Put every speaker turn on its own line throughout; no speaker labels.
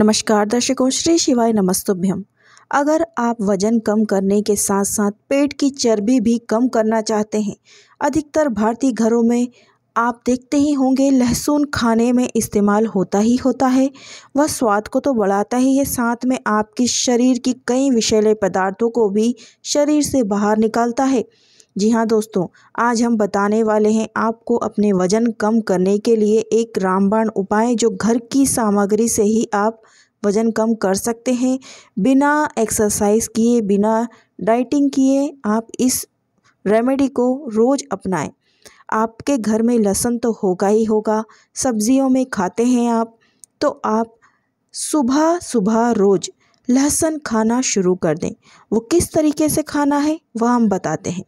नमस्कार दर्शकों श्री शिवाय नमस्तुभ्यम अगर आप वजन कम करने के साथ साथ पेट की चर्बी भी कम करना चाहते हैं अधिकतर भारतीय घरों में आप देखते ही होंगे लहसुन खाने में इस्तेमाल होता ही होता है वह स्वाद को तो बढ़ाता ही है साथ में आपके शरीर की कई विषैले पदार्थों को भी शरीर से बाहर निकालता है जी हाँ दोस्तों आज हम बताने वाले हैं आपको अपने वजन कम करने के लिए एक रामबाण उपाय जो घर की सामग्री से ही आप वज़न कम कर सकते हैं बिना एक्सरसाइज किए बिना डाइटिंग किए आप इस रेमेडी को रोज़ अपनाएं आपके घर में लहसुन तो होगा ही होगा सब्जियों में खाते हैं आप तो आप सुबह सुबह रोज़ लहसुन खाना शुरू कर दें वो किस तरीके से खाना है वह हम बताते हैं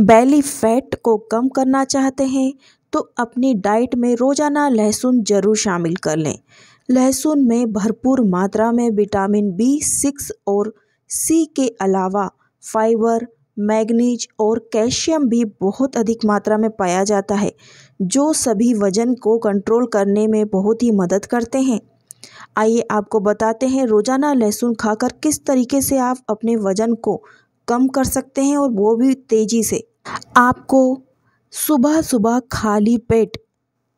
बैली फैट को कम करना चाहते हैं तो अपनी डाइट में रोज़ाना लहसुन ज़रूर शामिल कर लें लहसुन में भरपूर मात्रा में विटामिन बी सिक्स और सी के अलावा फाइबर मैग्नीज और कैल्शियम भी बहुत अधिक मात्रा में पाया जाता है जो सभी वजन को कंट्रोल करने में बहुत ही मदद करते हैं आइए आपको बताते हैं रोज़ाना लहसुन खाकर किस तरीके से आप अपने वज़न को कम कर सकते हैं और वो भी तेज़ी से आपको सुबह सुबह खाली पेट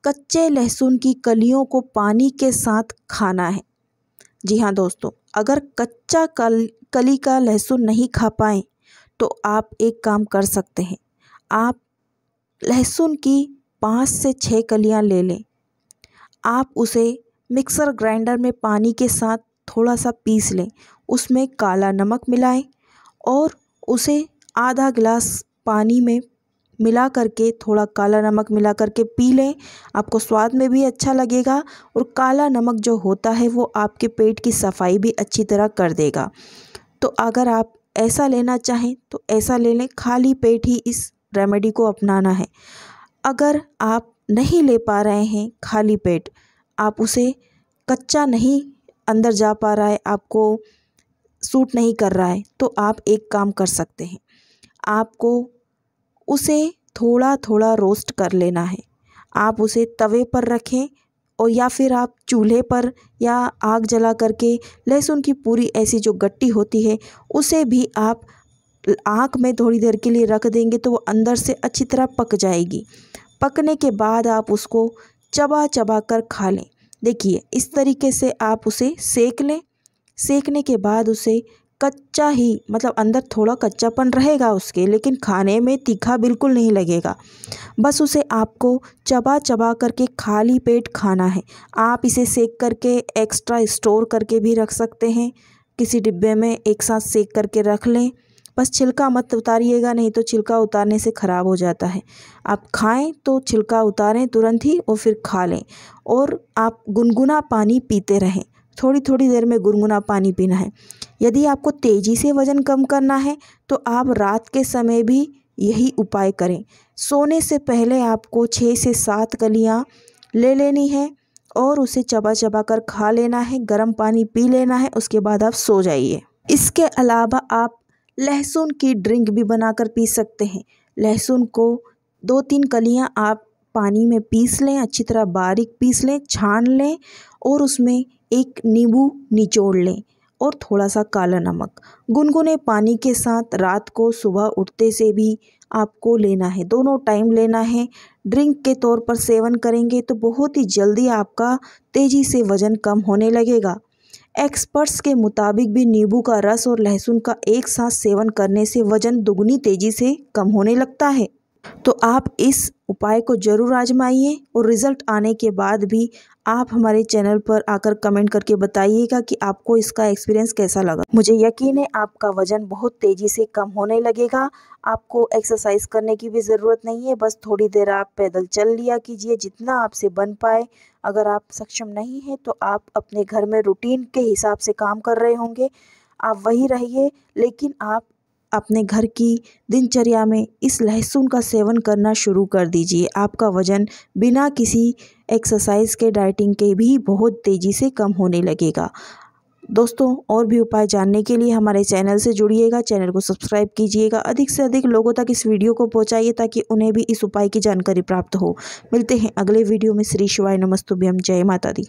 कच्चे लहसुन की कलियों को पानी के साथ खाना है जी हाँ दोस्तों अगर कच्चा कल कली का लहसुन नहीं खा पाए तो आप एक काम कर सकते हैं आप लहसुन की पाँच से छः कलियाँ ले लें आप उसे मिक्सर ग्राइंडर में पानी के साथ थोड़ा सा पीस लें उसमें काला नमक मिलाएं और उसे आधा गिलास पानी में मिला करके थोड़ा काला नमक मिला करके पी लें आपको स्वाद में भी अच्छा लगेगा और काला नमक जो होता है वो आपके पेट की सफाई भी अच्छी तरह कर देगा तो अगर आप ऐसा लेना चाहें तो ऐसा ले लें खाली पेट ही इस रेमेडी को अपनाना है अगर आप नहीं ले पा रहे हैं खाली पेट आप उसे कच्चा नहीं अंदर जा पा रहा है आपको सूट नहीं कर रहा है तो आप एक काम कर सकते हैं आपको उसे थोड़ा थोड़ा रोस्ट कर लेना है आप उसे तवे पर रखें और या फिर आप चूल्हे पर या आग जला करके लहसुन की पूरी ऐसी जो गट्टी होती है उसे भी आप आँख में थोड़ी देर के लिए रख देंगे तो वो अंदर से अच्छी तरह पक जाएगी पकने के बाद आप उसको चबा चबा कर खा लें देखिए इस तरीके से आप उसे सेक लें सेकने के बाद उसे कच्चा ही मतलब अंदर थोड़ा कच्चापन रहेगा उसके लेकिन खाने में तीखा बिल्कुल नहीं लगेगा बस उसे आपको चबा चबा करके खाली पेट खाना है आप इसे सेक करके एक्स्ट्रा स्टोर करके भी रख सकते हैं किसी डिब्बे में एक साथ सेक करके रख लें बस छिलका मत उतारिएगा नहीं तो छिलका उतारने से ख़राब हो जाता है आप खाएं तो छिलका उतारें तुरंत ही और फिर खा लें और आप गुनगुना पानी पीते रहें थोड़ी थोड़ी देर में गुनगुना पानी पीना है यदि आपको तेज़ी से वज़न कम करना है तो आप रात के समय भी यही उपाय करें सोने से पहले आपको छः से सात कलियाँ ले लेनी है और उसे चबा चबा कर खा लेना है गर्म पानी पी लेना है उसके बाद आप सो जाइए इसके अलावा आप लहसुन की ड्रिंक भी बनाकर पी सकते हैं लहसुन को दो तीन कलियाँ आप पानी में पीस लें अच्छी तरह बारीक पीस लें छान लें और उसमें एक नींबू निचोड़ लें और थोड़ा सा काला नमक गुनगुने पानी के साथ रात को सुबह उठते से भी आपको लेना है दोनों टाइम लेना है ड्रिंक के तौर पर सेवन करेंगे तो बहुत ही जल्दी आपका तेज़ी से वज़न कम होने लगेगा एक्सपर्ट्स के मुताबिक भी नींबू का रस और लहसुन का एक साथ सेवन करने से वज़न दुगनी तेज़ी से कम होने लगता है तो आप इस उपाय को ज़रूर आजमाइए और रिज़ल्ट आने के बाद भी आप हमारे चैनल पर आकर कमेंट करके बताइएगा कि आपको इसका एक्सपीरियंस कैसा लगा मुझे यकीन है आपका वज़न बहुत तेज़ी से कम होने लगेगा आपको एक्सरसाइज करने की भी ज़रूरत नहीं है बस थोड़ी देर आप पैदल चल लिया कीजिए जितना आपसे बन पाए अगर आप सक्षम नहीं हैं तो आप अपने घर में रूटीन के हिसाब से काम कर रहे होंगे आप वही रहिए लेकिन आप अपने घर की दिनचर्या में इस लहसुन का सेवन करना शुरू कर दीजिए आपका वज़न बिना किसी एक्सरसाइज के डाइटिंग के भी बहुत तेज़ी से कम होने लगेगा दोस्तों और भी उपाय जानने के लिए हमारे चैनल से जुड़िएगा चैनल को सब्सक्राइब कीजिएगा अधिक से अधिक लोगों तक इस वीडियो को पहुंचाइए ताकि उन्हें भी इस उपाय की जानकारी प्राप्त हो मिलते हैं अगले वीडियो में श्री शिवाय नमस्तुभ्यम जय माता दी